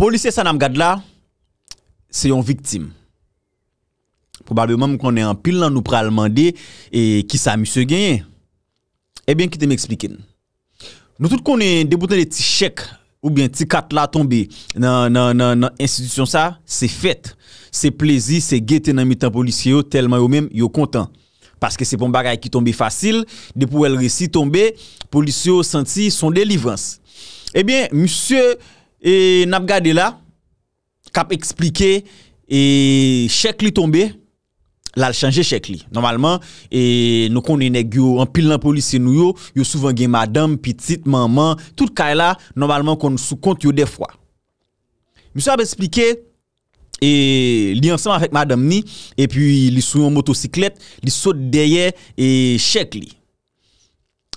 Polisye sa nanm gade la, se yon viktim. Probableman mwen konen anpil nan nou pralman de, e kisa mwen se genye. E eh ben, kite mwen eksplike. Nou tout konen deboutan de ti chek, ou bien ti kat la tombe nan institisyon sa, se fet. Se plezi, se gete nanmiten polisye yo, telman yo menm yo kontan. Paske se pon bagay ki tombe fasil, de pou el resi tombe, polisye yo senti son delivrans. E eh ben, mwen se genye, E nap gade la, kap eksplike, e chèk li tombe, lal chanje chèk li. Normalman, e nou konnen e gyo an pil lan polisye nou yo, yo souvan gen madam, pitit, maman, tout kaya la, normalman kon sou kont yo defwa. Misyon ap eksplike, e li ansan an fek madam ni, e pi li souyon motosiklet, li sot deye chèk li.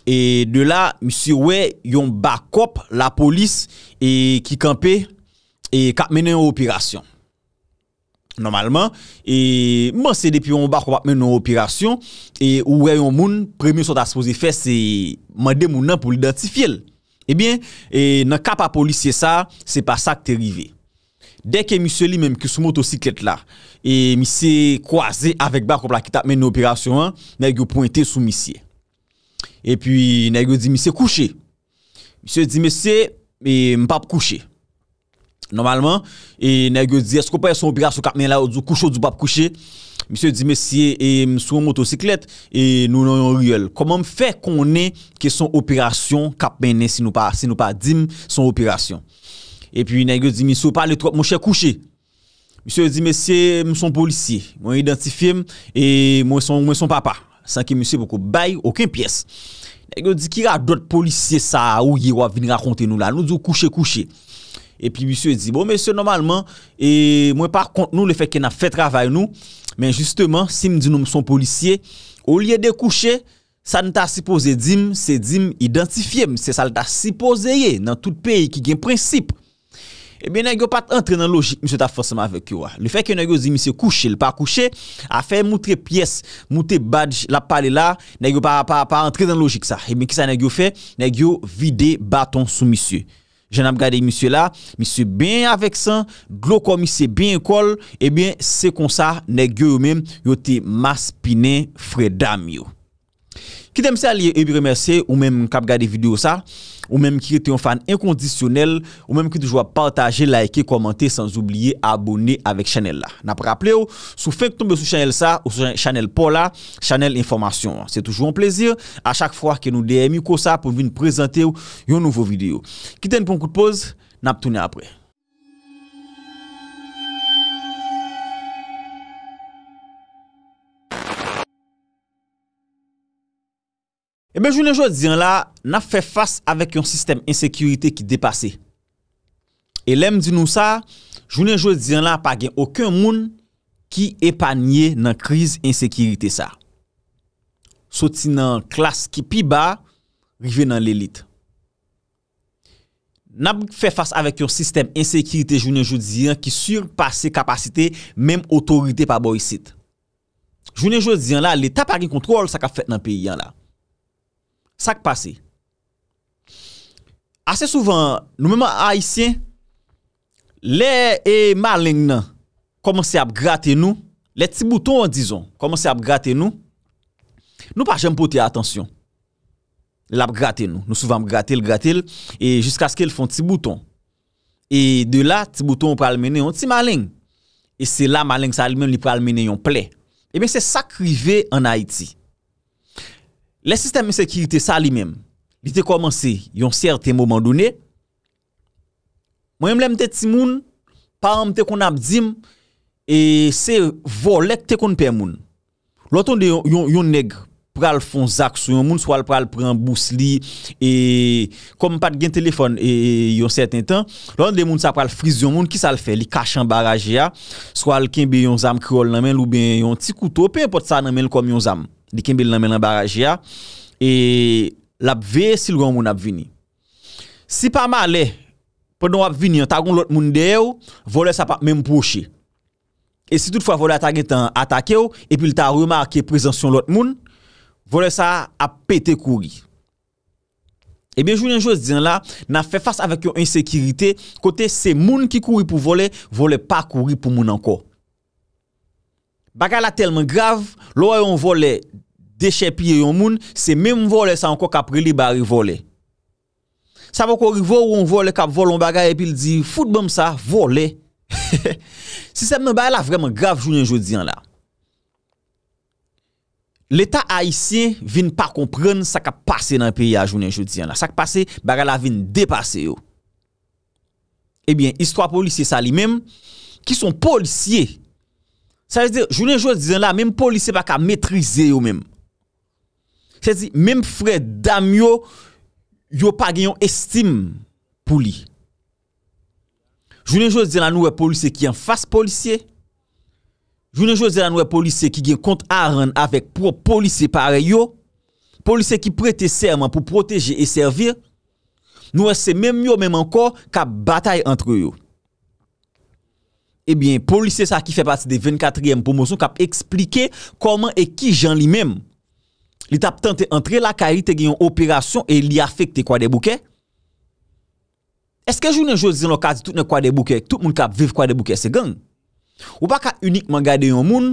E de la, mi se wè yon bakop la polis e ki kampe e kapmenen yon operasyon. Normalman, e man se depi yon bakop apmenen yon operasyon, e wè yon moun premye sot aspoze fè se mande moun nan pou l'identifiyel. Ebyen, e nan kap a polisye sa, se pa sa kte rive. Dèk e mi se li menm ki sou motosiklet la, e mi se kwaze avèk bakop la ki tapmenen yon operasyon an, menm yon pointe sou misye. E pi, na yo go di, mi se kouche. Mi se di, mi se, mi pap kouche. Normalman, e na yo go di, esko pa yon son operasyon kapmen la ou kouche ou di pap kouche? Mi se di, mi se, e m sou moutosiklet, e nou nan yon riyel. Koman m fe konen ke son operasyon kapmen ne, si nou pa, si nou pa, dim son operasyon. E pi, na yo go di, mi se, ou pa, le trop mou se kouche. Mi se di, mi se, m sou polisye. Mwen identifye m, e mwen son papa. San ki misyo pou kou baye, ouken piyes. Nèk yo di ki ra dote polisye sa ou yi wap vin rakonte nou la, nou di ou kouche kouche. E pi misyo e di, bon mesyo normalman, mwen par kont nou le fek ki nan fek travay nou, men justeman, si m di nou m son polisye, ou liye de kouche, sa nou ta sipose dim, se dim identifiye m, se sa nou ta sipose ye nan tout peyi ki gen prinsip. Ebyen, eh nè gyo pat entre nan logik, msye ta fosman vek yo. Ah. Le fèk yon nè gyo zi msye kouche, l pa kouche, a fè moutre piyes, moutre badj, la pale la, nè gyo pa entre nan logik sa. Ebyen, eh ki sa nè gyo fè? Nè gyo vide baton sou msye. Je nan ap gade msye la, msye ben avek san, glokon msye ben kol, ebyen, se kon sa, nè gyo ou men, yote mas pinen fredam yo. Kite msye a liye ebi remerse ou men kap gade video sa. Ou mèm ki te yon fan inkondisyonel Ou mèm ki te jwa partaje, like, komante Sans oubliye abone avèk chanel la Nap rappele ou Sou fèk tombe sou chanel sa Ou sou chanel pola Chanel informasyon Se toujou an plezir A chak fwa ke nou DM yon kosa Po vin prezante ou yon nouvo video Kitèn pou an kout pose Nap tounè apre Ebe, eh jounen joun diyan la, na fè fass avèk yon sistem insekiritè ki depase. E lem di nou sa, jounen joun diyan la, pa gen okè moun ki epanye nan kriz insekiritè sa. Soti nan klas ki pi ba, rive nan l'elit. Na fè fass avèk yon sistem insekiritè jounen joun diyan ki surpase kapasite, menm otorite pa boy sit. Jounen joun diyan la, l'Etat pa gen kontrol sa ka fèt nan pi yon la. Sak pase, ase souvan nou mèman Haitien, le e malèng nan, komanse ap gratè nou, le ti bouton an dizon, komanse ap gratè nou, nou pa jèm potè atensyon, l ap gratè nou, nou souvan ap gratè l, gratè l, e jiska skè l fon ti bouton, e de la ti bouton an pral mènen yon ti malèng, e se la malèng sa al mèmen li pral mènen yon ple, e ben se sak rive an Haiti, Le sistem e sekilite sa li menm. Bi te komanse yon ser te moman donen. Mwen yon mle mte timoun. Paran mte kon ap zim. E se vo lek te kon pe moun. Lo ton de yon negre. pral fon zak sou yon moun, swal pral pran bous li, e kom pat gen telefon e, yon seten tan, londe moun sa pral friz yon moun, ki sa l fe? Li kache an baraje ya, swal kenbe yon zam krol nan men, lou ben yon ti koutou, pey pot sa nan men kom yon zam, li kenbe yon nan men an baraje ya, e lap ve si lwen moun ap vini. Si pa ma le, pwede wap vini, an tagon lot moun de yo, vole sa pat men mpwoshi. E si tout fwa vole atage tan atake yo, e pi lita remarke prezansyon lot moun, Vole sa ap pete kouri. Ebyen jounen jous diyan la, nan fe fas avèk yon insekiritè, kote se moun ki kouri pou vole, vole pa kouri pou moun anko. Bagay la telmen grav, lo wè yon vole deche piye yon moun, se mèm vole sa anko kapri li bari vole. Sa mèm kori vo ou yon vole kap volon bagay, epi li di, foud bèm sa, vole. Se se mèm bagay la vremen grav jounen jous diyan la. l'Etat haisyen vin pa kompren sa ka pase nan peyi a jounen joudiyen la. Sa ka pase, baga la vin depase yo. Ebyen, istwa polisye sa li menm, ki son polisye. Sa yon jounen joudiyen la, menm polisye baka metrize yo menm. Sa yon jounen joudiyen la, menm polisye baka metrize yo menm. Jounen jòzè la nouè polise ki gen kont aran avèk pou polise pare yo, polise ki prete serman pou proteje e servir, nouè se mèm yo mèm ankor kap batay antre yo. Ebyen, polise sa ki fè pati de 24èm pou monson kap eksplike koman e ki jan li mèm. Li tap tante antre la kari te gen yon operasyon e li afekte kwa de bouke. Eske jounen jòzè la kazi tout ne kwa de bouke, tout moun kap viv kwa de bouke se geng? Ou pa ka unikman gade yon moun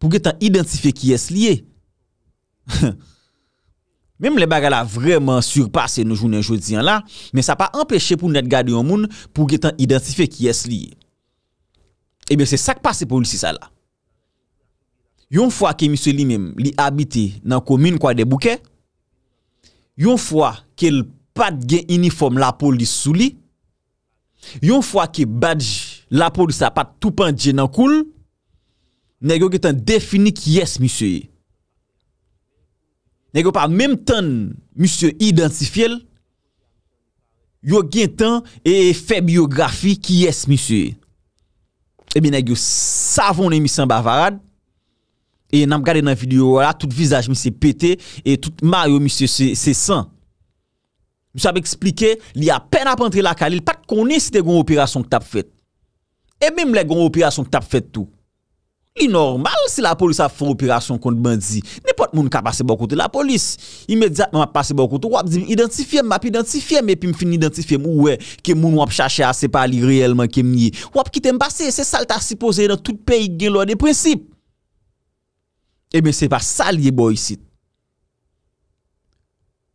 Pou getan identife ki yes liye Mem le baga la vreman surpase Nou jounen joudiyan la Men sa pa empeshe pou net gade yon moun Pou getan identife ki yes liye Ebe se sak pase pou li si sa la Yon fwa ke miso li mem Li habite nan komine kwa debouke Yon fwa Kel pat gen uniform la polis sou li Yon fwa ke badj la polisa pat toupan diye nan koul, negyo getan defini ki yes, misyeye. Negyo pa menm tan, misyeye, identifiyel, yo gen tan, e febiografi ki yes, misyeye. Ebi eh negyo savon e misyeye barvarad, e nam gade nan video yo la, tout vizaj misyeye pete, e tout ma yo misyeye se san. Misyeye be eksplike, li apen ap entre la kalil, pat koni se te gon operasyon ki tap fete. Ebe mle kon operasyon tap fet tou. Li normal si la polis a foun operasyon konti bandi. Nepot moun ka pase bo kote la polis. Imediatman a pase bo kote wap di identifye map, identifye me pi m fin identifye m ouwe ke moun wap chache a sepa li reyelman kem nye. Wap ki tem base se sal ta sipoze yon tout peyi gen lor de prinsip. Ebe sepa sal ye boy sit.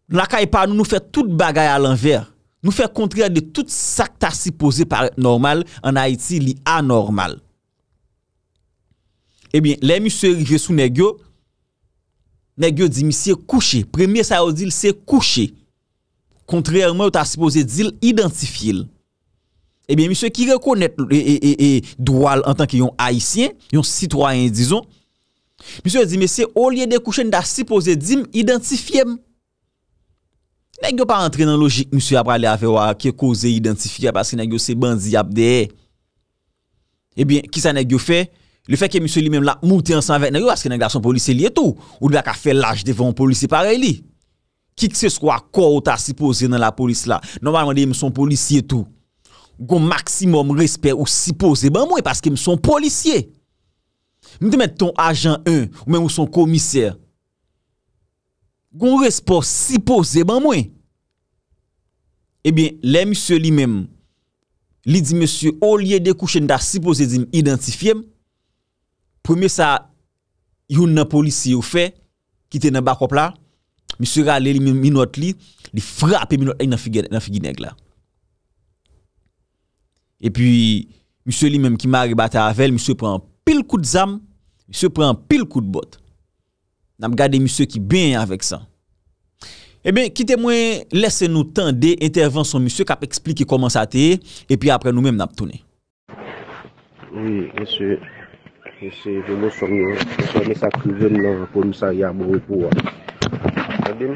N la ka e pa nou nou fè tout bagay al anver. Nou fè kontrèl de tout sak ta sipose par normal an Haiti li anormal. Ebyen, eh le miso e rije sou negyo, negyo di misi e kouche. Premye sa yo dil se kouche. Kontrèlman yo ta sipose dil identifil. Ebyen, eh miso e ki rekounet e dwal an tanke yon Haitien, yon sitwayen dizon. Miso e di misi, o liye de kouche ni ta sipose dim identifye m. Nèk yo pa rentre nan logik monsi apra li a vewa ke koze identifika paske nèk yo se bandi ap de e. Eh Ebyen, ki sa nèk yo fe? Le fe ke monsi li menm la mouti ansan vek nèk yo aske nèk la son polisye li etou. Ou li la ka fe laj devon polisye pare li. Ki te se skwa ko ou ta sipose nan la polisye la. Normalman deye mson polisye etou. Ou kon maksimum respet ou sipose ban mwen paske mson polisye. Mwen te met ton ajan 1 ou men mson komisye Gon respo sipo ze ban mwen. Ebyen, eh le msye li menm, li di msye, o liye de kou chenda sipo ze di identifiye m, premye sa, yon nan polisi yo fe, ki te nan bakop la, msye ra li menm inot li, li frape inot li nan fi gineg la. Epyi, msye li menm ki ma ribate avel, msye pren pil kou de zam, msye pren pil kou de bot. Nam gade mè sèke bè yè avèk san. E ben, kitè mwen lèsè nou tan de, nterven son mòsèk ap eksplike koman sa tè, epi apre nou mè mè nap tonè. Oui, mè sèk, mè sèk, mè sonè sa kouvène mè komisan yè, mè pou wè. Par dèm,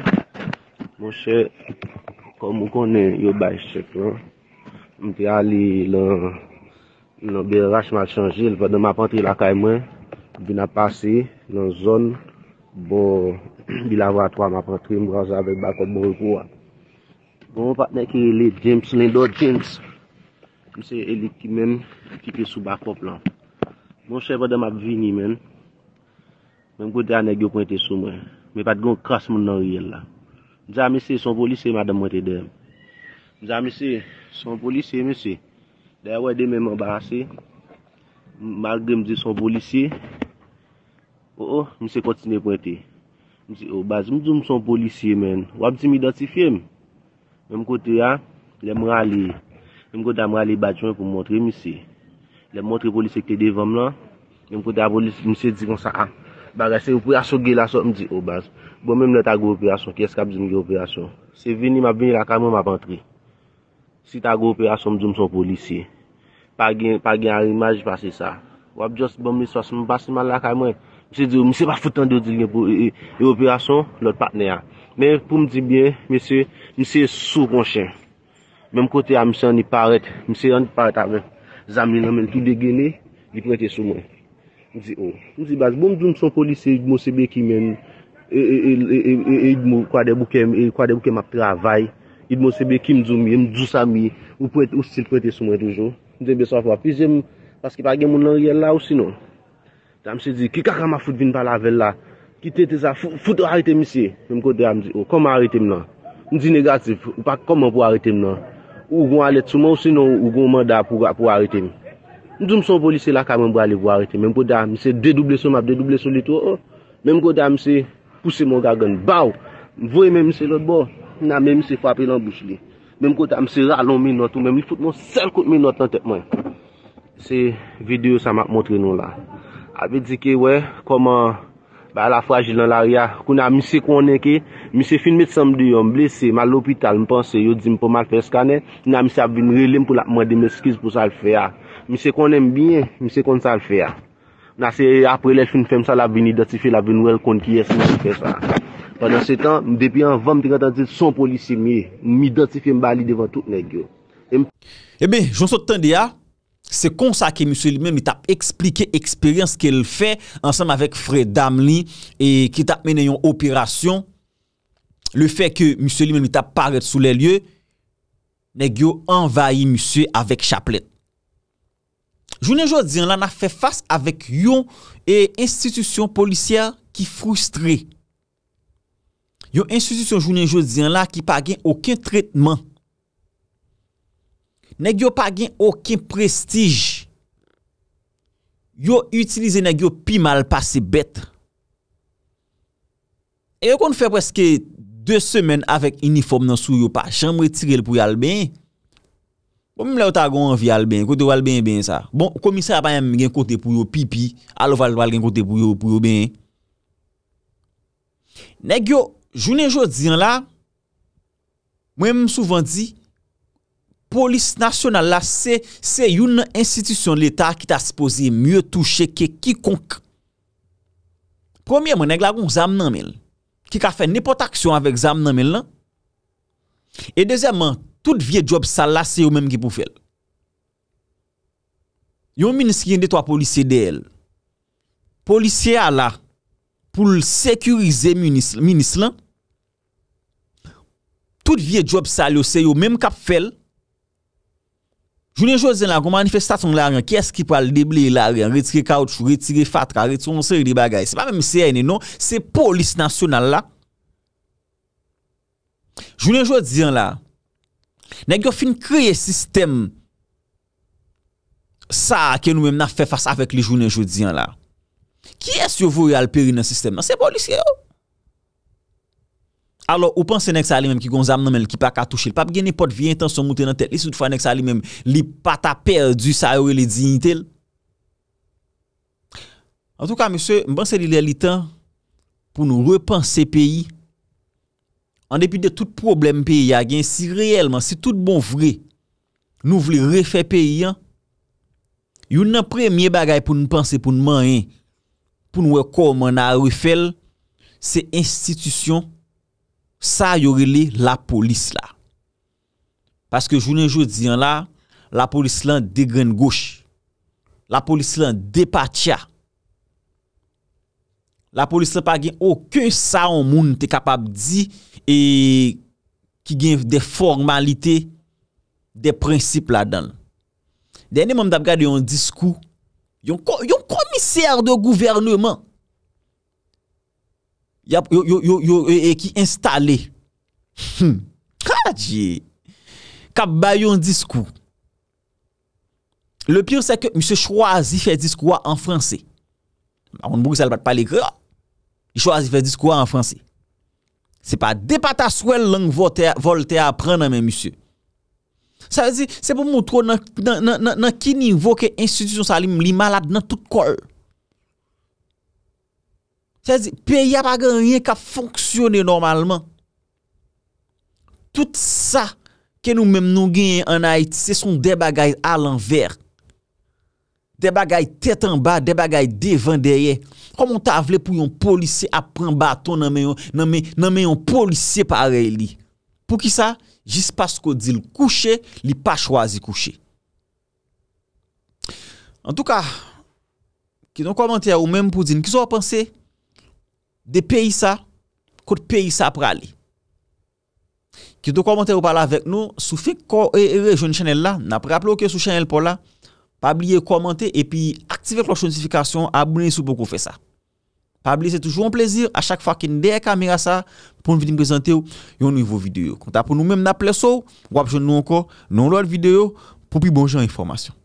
mòsèk, kon mè konè yè yò bay ikke. Mè tak ali, mè Salama aqay mè, mè nan pase, nan zon, Bo, bi la vatwa ma patre, mbran sa vek bakop mwen pou an. Bon, patne ki elik James, lendo James. Mse, elik ki men, ki pe sou bakop lan. Mwen cheva de m ap vini men. Mwen kote ane gyo pwente sou mwen. Mwen pat gon kras mwen nan riyel la. Mza, mse, son polise mwen de mwete dem. Mza, mse, son polise mse. Dey wè dey men mwen barase. Malge mse, son polise mwen. Mise kontine prete Mise, o baz, mizou mson polisye men Wap di mi identifye m? Mwen mkote ya, lè mwa li Mwen mkote a mwa li batjwen pou mwotre mise Lè mwotre polisye kede vòm lan Mwen mkote a polisye, mise di kon oh, sa Bagase, ou pou yaso ge la son Mise, o baz, bon men mwen ta go operasyon Kyes ka bi di mi ge operasyon Se veni, ma veni la kamwen, ma pantre Si ta go operasyon, mizou mson polisye Pa gen a rimaj, pa se sa Wap just, bon men swas, mwen basi man la kamwen Mse di ou, mse pa foute an do di liye pou e operasyon, lot patne a. Men pou mdi biye, mse, mse sou pon chen. Men mkote a, mse an ni paret, mse an ni paret apre. Zamli nan men, tout de geni, li prete sou men. Mse di ou. Mse di baz, bon mdi mson polise, id mo sebe ki men, e id mo kwa de bouke, e kwa de bouke map travay, id mo sebe ki mzou mi, mdou sa mi, ou prete, ou stil prete sou men toujou. Mse di sou apwa. Pis jen, paski pa gen moun nan yel la ou si non, Da mse di, ki kaka ma foute vin pa la vel la, ki tete za foute haritem misye. Mem kote da mse, o, koman haritem nan? M di negatif, ou pa koman pou haritem nan? Ou goun alet souman ou senon ou goun manda pou haritem? M toum son polise la kame mbo alet pou haritem. Mem kote da mse, dedouble son map, dedouble son litro, o. Mem kote da mse, pousse mon gagan, bau. M vwe men mse lot bo, nan men mse fwape lan bouch li. Mem kote da mse, ralon mi noto, men mi foute mon 50 mi noto nan tep mwen. Se videyo sa mak montre nou la. Ape di ke wey, koman, ba la fwajil an la ria. Kou na misi konen ke, misi finme tsam di yon blese, ma lopital, mpan se yo di mpo mal fes kane, mna misi avin relim pou la mwede mweskiz pou sa lfe ya. Misi konen bin, misi konen sa lfe ya. Mna se apre le finme fem sa la vin identife, la vin wel konti yes, mwen se fes sa. Pendan se tan, depi an 20, 30, 30, 100 polisi mi, mi identife mba li devan tout negyo. Ebe, eh jonsot tanda ya. Se konsa ke M. Limel mi tap explike eksperyans ke l fè Ansem avèk frè Damli E ki tap mènen yon operasyon Le fè ke M. Limel mi tap paret sou lè lye Nèk yo envayi M. avèk chaplet Jounen jò diyan la na fè fass avèk yon E institisyon polisyè ki frustre Yon institisyon jounen jò diyan la ki pa gen okèn tretman Nèk yo pa gen okin prestij. Yo utilize nèk yo pi mal pasi bet. E yo kon fè preske de semen avèk uniform nan sou yo pa. Jèm re tirel pou yal ben. Bon mè mè la wot agon an vi al ben. Kote wal ben ben sa. Bon komisè apan mè gen kote pou yo pi pi. Alo val wal gen kote pou yo pou yo ben. Nèk yo jounen jò diyan la. Mè mè mè souvan di. Nèk yo. polis nasyonal la se yon institisyon l'Etat ki ta se posi mye touche ke kikonk. Premierman, nek lagoun zam nanmel, ki ka fe nepot aksyon avek zam nanmel nan. E dezayman, tout vie job sa la se yo menm ki pou fel. Yon minis ki yon detwa polisye de el, polisye a la pou l sekurize minis lan, tout vie job sa yo se yo menm kap fel, Jounen joudyen la, goun manifestasyon laryan, kye eski pou al debli laryan, retire kouchou, retire fatra, retire onseri di bagay, se pa mèm se ene, non, se polis nasyonal la. Jounen joudyen la, nèk yo fin kreye sistem sa ke nou mèm nan fe fasa avèk li jounen joudyen la. Kye es yo vou yal peri nan sistem la, se polis ya yo. Alo, ou non, panse nek sa li menm ki gon zam nan menm ki pa katouche, pap gen ne pot vyen tan son mouten nan tel, li sout fwa nek sa li menm, li pata per du sa yo le dignitel. An tou ka, msè, mban se li li tan, pou nou repanse peyi, an depi de tout problem peyi agen, si reyelman, si tout bon vre, nou vle refe peyi, yon nan premye bagay pou nou panse, pou nou manyen, pou nou wekoman na wefel, se institisyon, Sa yorele la polis la. Paske jounen joun diyan la, la polis lan degren gouch. La polis lan depatia. La polis lan pa gen oken sa an moun te kapab di e ki gen de formalite, de prinsip la dan. Deni moun dab gade yon diskou, yon komiser de gouvernement. yo e, e ki installe. Hmm. Hadje. Kabayon diskou. Le pyo se ke msè chwazi fe diskou an franse. A moun bongi sal bat pale kre. Chwazi fe diskou an franse. Se pa depata swel lang volte aprene men msè. Sa zi se pou moutro nan ki nivou ke institusyon salim li malad nan tout kor. Pè ya bagan yè ka fonksyonè normalman. Tout sa ke nou mèm nou genye anayt, se son de bagay al anver. De bagay tèt anba, de bagay devan derye. Komon ta vle pou yon polise apren baton nan men yon polise pare li. Pou ki sa? Jis pas ko di li kouche, li pa chwazi kouche. An tou ka, ki nou komantè ou mèm pou di, nkiso wapansè? De peyi sa, kote peyi sa prale. Kito komante ou pala vek nou, soufik ko e, e re joun chanel la, napre aplo ke sou chanel po la, pabliye komante e pi aktive kloch joun sifikasyon, abounen sou pou kou fe sa. Pabliye se toujou an plezir, a chak fake n deyè kamerasa pou nou vini prezante ou yon nivou videyo. Konta pou nou mem na ple sou, wap joun nou anko, nou lor videyo, pou pi bonjou an informasyon.